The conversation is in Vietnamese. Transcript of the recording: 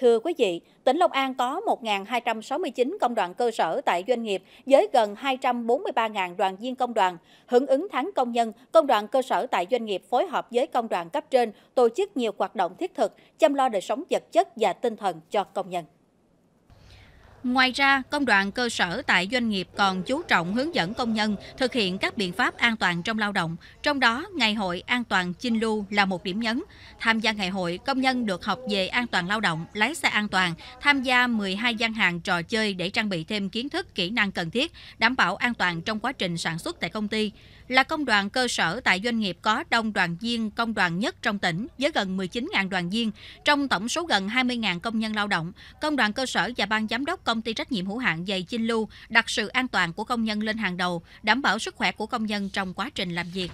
Thưa quý vị, tỉnh Long An có 1.269 công đoàn cơ sở tại doanh nghiệp với gần 243.000 đoàn viên công đoàn. Hưởng ứng tháng công nhân, công đoàn cơ sở tại doanh nghiệp phối hợp với công đoàn cấp trên tổ chức nhiều hoạt động thiết thực, chăm lo đời sống vật chất và tinh thần cho công nhân. Ngoài ra, công đoạn cơ sở tại doanh nghiệp còn chú trọng hướng dẫn công nhân thực hiện các biện pháp an toàn trong lao động, trong đó Ngày hội An toàn Chinh Lưu là một điểm nhấn. Tham gia ngày hội, công nhân được học về an toàn lao động, lái xe an toàn, tham gia 12 gian hàng trò chơi để trang bị thêm kiến thức, kỹ năng cần thiết, đảm bảo an toàn trong quá trình sản xuất tại công ty là công đoàn cơ sở tại doanh nghiệp có đông đoàn viên công đoàn nhất trong tỉnh với gần 19.000 đoàn viên, trong tổng số gần 20.000 công nhân lao động. Công đoàn cơ sở và ban giám đốc công ty trách nhiệm hữu hạn giày Chinh Lưu đặt sự an toàn của công nhân lên hàng đầu, đảm bảo sức khỏe của công nhân trong quá trình làm việc.